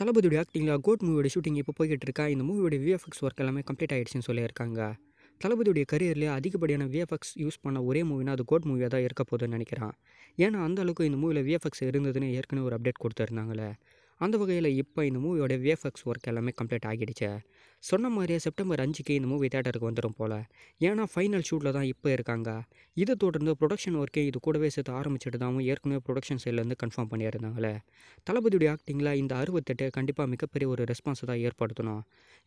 தளபதியோட ஆக்டிங்கில் கோட் மூவியோட ஷூட்டிங் இப்போ போய்கிட்டு இருக்கா இந்த மூவியோட விஎஃப்எக்ஸ் ஒர்க் எல்லாமே கம்ப்ளீட் ஆகிடுச்சுன்னு சொல்லியிருக்காங்க தளபதியுடைய கரியரில் அதிகப்படியான விஎஃப்எக்ஸ் யூஸ் பண்ண ஒரே மூவினா அது கோட் மூவியாக தான் இருக்க போதுன்னு நினைக்கிறான் ஏன்னா அந்த அளவுக்கு இந்த மூவியில் விஎஃப்எக்ஸ் இருந்ததுன்னு ஏற்கனவே ஒரு அப்டேட் கொடுத்துருந்தாங்களே அந்த வகையில் இப்போ இந்த மூவியோட விஎஃப்எக்ஸ் ஒர்க் எல்லாமே கம்ப்ளீட் ஆகிடுச்சு சொன்ன மாதிரியே செப்டம்பர் அஞ்சுக்கு இந்த மூவி தேட்டருக்கு வந்துடும் போல் ஏன்னா ஃபைனல் ஷூட்டில் தான் இப்போ இருக்காங்க இதை தொடர்ந்து ப்ரொடக்ஷன் ஒர்க்கே இது கூடவே சேர்த்து ஆரம்பிச்சுட்டு தான் ஏற்கனவே ப்ரொடக்ஷன் சைட்லேருந்து கன்ஃபார்ம் பண்ணியிருந்தாங்களே தளபதியுடைய ஆக்டிங்கில் இந்த அறுபத்தெட்டு கண்டிப்பாக மிகப்பெரிய ஒரு ரெஸ்பான்ஸை தான் ஏற்படுத்தணும்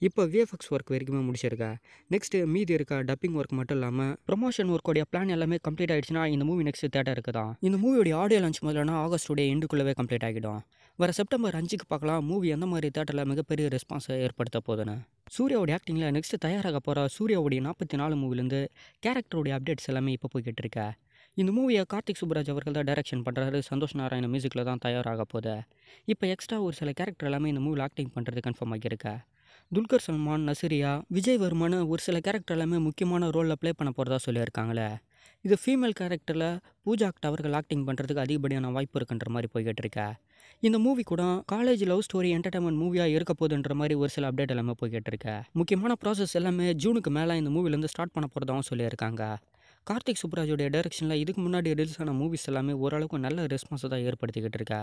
இப்போ விஎஃப்எக்ஸ் ஒர்க் வரைக்குமே முடிச்சிருக்க நெக்ஸ்ட் மீதி இருக்க டப்பிங் ஒர்க் மட்டும் இல்லாமல் ப்ரொமோஷன் ஒர்க்கோடைய பிளான் எல்லாமே கம்ப்ளீட் ஆகிடுச்சுன்னா இந்த மூவி நெக்ஸ்ட் தேட்டருக்கு தான் இந்த மூவியோடைய ஆடியோ லான்ச் முதல்லனா ஆகஸ்டோடைய எண்டுக்குள்ளவே கம்ப்ளீட் ஆகிடும் வர செப்டம்பர் அஞ்சுக்கு பார்க்கலாம் மூவி எந்த மாதிரி தேட்டரில் மிகப்பெரிய ரெஸ்பான்ஸை ஏற்படுத்த போதுன்னு சூர்யாவுடைய ஆக்டிங்கில் நெக்ஸ்ட் தயாராக போகிற சூர்யாவுடைய நாற்பத்தி நாலு மூவிலேருந்து கேரக்டருடைய அப்டேட்ஸ் எல்லாமே இப்போ போய்கிட்டு இருக்க இந்த மூவியை கார்த்திக் சுப்ராஜ் அவர்கள் தான் டைரக்ஷன் பண்ணுறாரு சந்தோஷ் நாராயண மியூசிக்கில் தான் தயாராக போகுது இப்போ எக்ஸ்ட்ரா ஒரு சில கேரக்டர் எல்லாமே இந்த மூவியில் ஆக்டிங் பண்ணுறது கன்ஃபார்ம் ஆகியிருக்க துல்கர் சல்மான் நசிரியா விஜய் வர்மான ஒரு சில கேரக்டர் எல்லாமே முக்கியமான ரோலில் ப்ளே பண்ண போகிறதா சொல்லியிருக்காங்களே இது ஃபீமேல் கேரக்டரில் பூஜா ஆக்ட் அவர்கள் ஆக்டிங் பண்ணுறதுக்கு அதிகப்படியான வாய்ப்பு இருக்குன்ற மாதிரி போய்கிட்டு இருக்கா இந்த மூவி கூட காலேஜ் லவ் ஸ்டோரி என்டர்டைன்மெண்ட் மூவியாக இருக்க போதுன்ற மாதிரி ஒரு சில அப்டேட் எல்லாமே போய்கிட்டு முக்கியமான ப்ராசஸ் எல்லாமே ஜூனுக்கு மேலே இந்த மூவிலேருந்து ஸ்டார்ட் பண்ண போகிறதாகவும் சொல்லியிருக்காங்க கார்த்திக் சுப்ராஜோடைய டைரக்ஷனில் இதுக்கு முன்னாடி ரிலீஸ் ஆன மூவிஸ் எல்லாமே ஓரளவுக்கு நல்ல ரெஸ்பான்ஸை தான் ஏற்படுத்திக்கிட்டு இருக்கா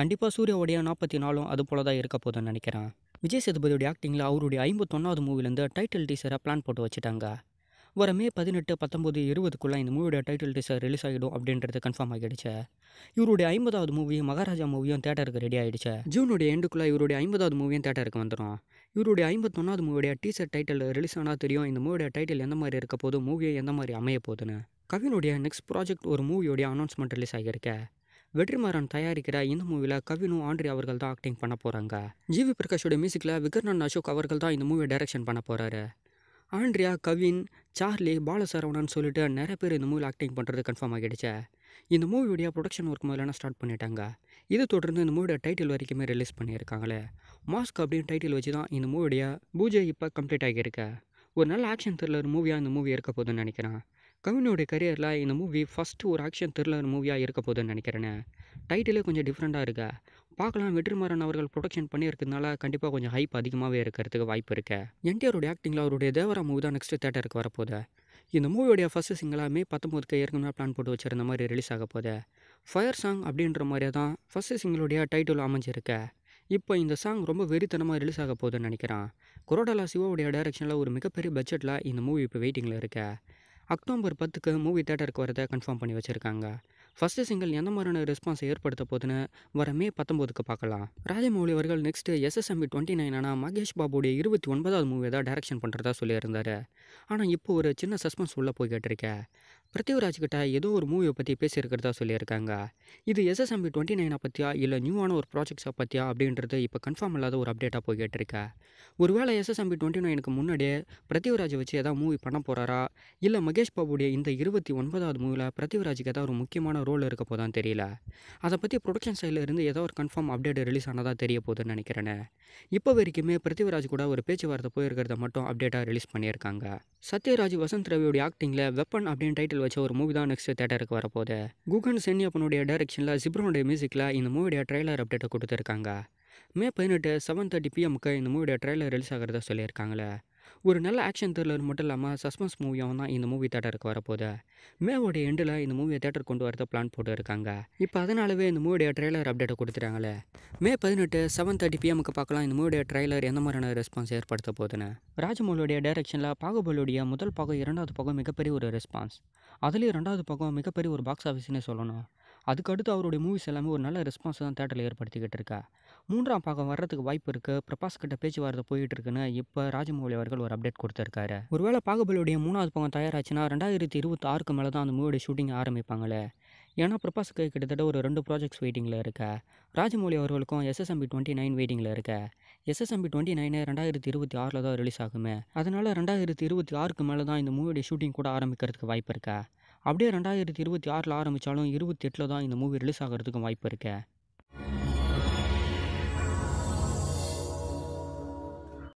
கண்டிப்பாக சூர்யாவுடைய நாற்பத்தி நாலும் அது போல தான் இருக்க போதுன்னு நினைக்கிறேன் விஜய் சேதுபதியோடைய ஆக்டிங்கில் அவருடைய ஐம்பத்தொன்னாவது மூவிலேருந்து டைட்டில் டீசரை பிளான் போட்டு வச்சுட்டாங்க வர மே பதினெட்டு பத்தொம்போது இருபதுக்குள்ளே இந்த மூவியோட டைட்டில் டீசர் ரிலீஸ் ஆகிடும் அப்படின்றது கன்ஃபார்ம் ஆகிடுச்சு இவருடைய ஐம்பதாவது மூவியும் மகாராஜா மூவியும் தேட்டருக்கு ரெடி ஆகிடுச்சு ஜூனுடைய எண்டுக்குள்ளே இவருடைய ஐம்பதாவது மூவியும் தேட்டருக்கு வந்துடும் இவருடைய ஐம்பத்தொன்னாவது மூவியோடைய டீசர் டைட்டில் ரிலீஸ் ஆனால் தெரியும் இந்த மூவியோட டைட்டில் எந்த மாதிரி இருக்க போதும் மூவியை எந்த மாதிரி அமைய போதுன்னு கவினுடைய நெக்ஸ்ட் ப்ராஜெக்ட் ஒரு மூவியோடைய அனௌன்ஸ்மெண்ட் ரிலீஸ் ஆகியிருக்க வெற்றிமாறன் தயாரிக்கிற இந்த மூவியில் கவினும் ஆண்ட்ரி அவர்கள் தான் ஆக்டிங் பண்ண போகிறாங்க ஜிவி பிரகாஷோட மியூசிக்கில் விக்ரணன் அசோக் அவர்கள் தான் இந்த மூவியை டைரக்ஷன் பண்ண போகிறாரு ஆண்ட்ரியா கவின் சார்லி பாலசரவணன் சொல்லிட்டு நிறைய பேர் இந்த மூவியில் ஆக்டிங் பண்ணுறது கன்ஃபார்ம் ஆகிடுச்சு இந்த மூவியுடைய ப்ரொடக்ஷன் ஒர்க் முதல்ல ஸ்டார்ட் பண்ணிட்டாங்க இது தொடர்ந்து இந்த மூவியோட டைட்டில் வரைக்குமே ரிலீஸ் பண்ணியிருக்காங்களே மாஸ்க் அப்படின்னு டைட்டில் வச்சு தான் இந்த மூவியோடைய பூஜை இப்போ கம்ப்ளீட் ஆகியிருக்கு ஒரு நல்ல ஆக்ஷன் த்ரில்லர் மூவியாக இந்த மூவி இருக்க போதுன்னு நினைக்கிறேன் கவினோடைய கரியரில் இந்த மூவி ஃபஸ்ட்டு ஒரு ஆக்ஷன் த்ரில்லர் மூவியாக இருக்க போதுன்னு நினைக்கிறேன்னு டைட்டிலே கொஞ்சம் டிஃப்ரெண்ட்டாக இருக்குது பார்க்கலாம் வெற்றிமாறன் அவர்கள் ப்ரொடக்ஷன் பண்ணியிருக்கிறதுனால கண்டிப்பாக கொஞ்சம் ஹைப் அதிகமாகவே இருக்கிறதுக்கு வாய்ப்பு இருக்கு என்டிஆரோட ஆக்டிங்கில் அவருடைய தேவரா மூவி தான் நெக்ஸ்ட் தேட்டருக்கு வரப்போது இந்த மூவியோடைய ஃபஸ்ட்டு சிங்கிளாக மே பத்தொம்போதுக்கு ஏற்கனவே பிளான் போட்டு வச்சிருந்த மாதிரி ரிலீஸ் ஆக போது ஃபயர் சாங் அப்படின்ற மாதிரி தான் ஃபஸ்ட்டு சிங்கிளுடைய டைட்டில் அமைஞ்சிருக்கு இப்போ இந்த சாங் ரொம்ப வெறித்தனமாக ரிலீஸ் ஆக போகுதுன்னு நினைக்கிறேன் கொரோடாலா சிவாவுடைய டைரக்ஷனில் ஒரு மிகப்பெரிய பட்ஜெட்டில் இந்த மூவி இப்போ வெயிட்டிங்கில் இருக்க அக்டோபர் பத்துக்கு மூவி தேட்டருக்கு வரதை கன்ஃபார்ம் பண்ணி வச்சுருக்காங்க ஃபஸ்ட்டு சிங்கிள் எந்த மாதிரியான ரெஸ்பான்ஸ் ஏற்படுத்த போதுன்னு வர மே பத்தொம்போதுக்கு பார்க்கலாம் ராஜமௌலி அவர்கள் நெக்ஸ்ட் எஸ்எஸ்எம்பி டுவெண்ட்டி நைனான மகேஷ் பாபுடைய இருபத்தி ஒன்பதாவது மூவியை தான் டேரக்ஷன் பண்ணுறதா சொல்லியிருந்தார் ஆனால் இப்போ ஒரு சின்ன சஸ்பென்ஸ் உள்ளே போய் கேட்டிருக்கேன் பிரத்யுராஜ்கிட்ட ஏதோ ஒரு மூவியை பற்றி பேசியிருக்கிறதா சொல்லியிருக்காங்க இது எஸ்எஸ்எம்பி டுவெண்ட்டி நைனை பற்றியா இல்லை நியூவான ஒரு ப்ராஜெக்ட்ஸை பற்றியா அப்படின்றது இப்போ கன்ஃபார்ம் இல்லாத ஒரு அப்டேட்டாக போய் கேட்டிருக்கேன் ஒருவேளை எஸ்எஸ்எம்பி டுவெண்ட்டி நைனுக்கு முன்னாடியே பிரத்யுராஜ் வச்சு எதாவது மூவி பண்ண போகிறாரா இல்லை மகேஷ் பாபுடைய இந்த இருபத்தி ஒன்பதாவது மூவியில் பிரத்யுராஜுக்கு ஏதாவது ஒரு முக்கியமான ரோல் இருக்க போதான் தெரியல அதை பற்றி ப்ரொடக்ஷன் சைடில் இருந்து ஏதோ ஒரு கன்ஃபார்ம் அப்டேட் ரிலீஸ் ஆனதாக தெரிய போகுதுன்னு நினைக்கிறேன்னு இப்போ வரைக்குமே பிருத்திவிராஜ் கூட ஒரு பேச்சுவார்த்தை போயிருக்கிறத மட்டும் அப்டேட்டாக ரிலீஸ் பண்ணியிருக்காங்க சத்யராஜ் வசந்த் ரவியோடைய ஆக்டிங்கில் வெப்பன் அப்படின்னு டைட்டில் வச்ச ஒரு மூவி தான் நெக்ஸ்ட் தேட்டருக்கு வரப்போது குகன் சென்னி அப்பனுடைய டைரக்ஷனில் சிப்ரோனுடைய மியூசிக்கில் இந்த மூவியுடைய ட்ரெய்லர் அப்டேட்டை கொடுத்துருக்காங்க மே பதினெட்டு செவன் தேர்ட்டி பிஎம்க்கு இந்த மூவியுடைய ட்ரெய்லர் ரிலீஸ் ஆகிறத சொல்லியிருக்காங்களே ஒரு நல்ல ஆக்ஷன் த்ரில்லர் மட்டும் இல்லாமல் சஸ்பென்ஸ் மூவியாகவும் தான் இந்த மூவி தேட்டருக்கு வரப்போகுது மேவோடைய எண்டில் இந்த மூவியை தேட்டர் கொண்டு வரத பிளான் போட்டு இருக்காங்க இப்போ அதனாலவே இந்த மூவியுடைய ட்ரெய்லர் அப்டேட்டை கொடுத்துட்டாங்களே மே பதினெட்டு செவன் தேர்ட்டி பிஎம்க்கு பார்க்கலாம் இந்த மூவியோடைய ட்ரெய்லர் எந்த மாதிரியான ரெஸ்பான்ஸ் ஏற்படுத்த போதுன்னு ராஜமௌலுடைய டைரக்ஷனில் பாகுபலுடைய முதல் பாகம் இரண்டாவது பாகம் மிகப்பெரிய ஒரு ரெஸ்பான்ஸ் அதுலேயும் ரெண்டாவது பக்கம் மிகப்பெரிய ஒரு பாக்ஸ் ஆஃபீஸ்னே சொல்லணும் அதுக்கடுத்து அவருடைய மூவிஸ் எல்லாமே ஒரு நல்ல ரெஸ்பான்ஸ் தான் தேட்டரில் ஏற்படுத்திக்கிட்டு இருக்கா மூன்றாம் பாகம் வர்றதுக்கு வாய்ப்பு இருக்குது பிரபாஸ் கிட்ட பேச்சுவார்த்தை போயிட்டு இருக்குன்னு இப்போ ராஜமௌலி அவர்கள் ஒரு அப்டேட் கொடுத்துருக்காரு ஒருவேளை பாகுபலியுடைய மூணாவது பாகம் தயாராச்சுன்னா ரெண்டாயிரத்தி இருபத்தி ஆறுக்கு மேலே தான் அந்த மூவியோட ஷூட்டிங் ஆரம்பிப்பாங்களே ஏன்னா பிரபாஸ் கிட்டத்தட்ட ஒரு ரெண்டு ப்ராஜெக்ட்ஸ் வெயிட்டிங்கில் இருக்க ராஜமௌலி அவர்களுக்கும் எஸ்எஸ்எம்பி டுவெண்ட்டி நைன் வெயிட்டிங்கில் இருக்க எஸ்எஸ்எம்பி டுவெண்ட்டி நைனே ரெண்டாயிரத்தி இருபத்தி ஆறில் தான் ரிலீஸ் ஆகுமே அதனால் ரெண்டாயிரத்தி இருபத்தி ஆறுக்கு மேலே தான் இந்த மூவியோட ஷூட்டிங் கூட ஆரம்பிக்கிறதுக்கு வாய்ப்பு இருக்கா அப்படியே ரெண்டாயிரத்தி இருபத்தி ஆறில் ஆரம்பித்தாலும் இருபத்தி எட்டில் தான் இந்த மூவி ரிலீஸ் ஆகிறதுக்கும் வாய்ப்பு இருக்குது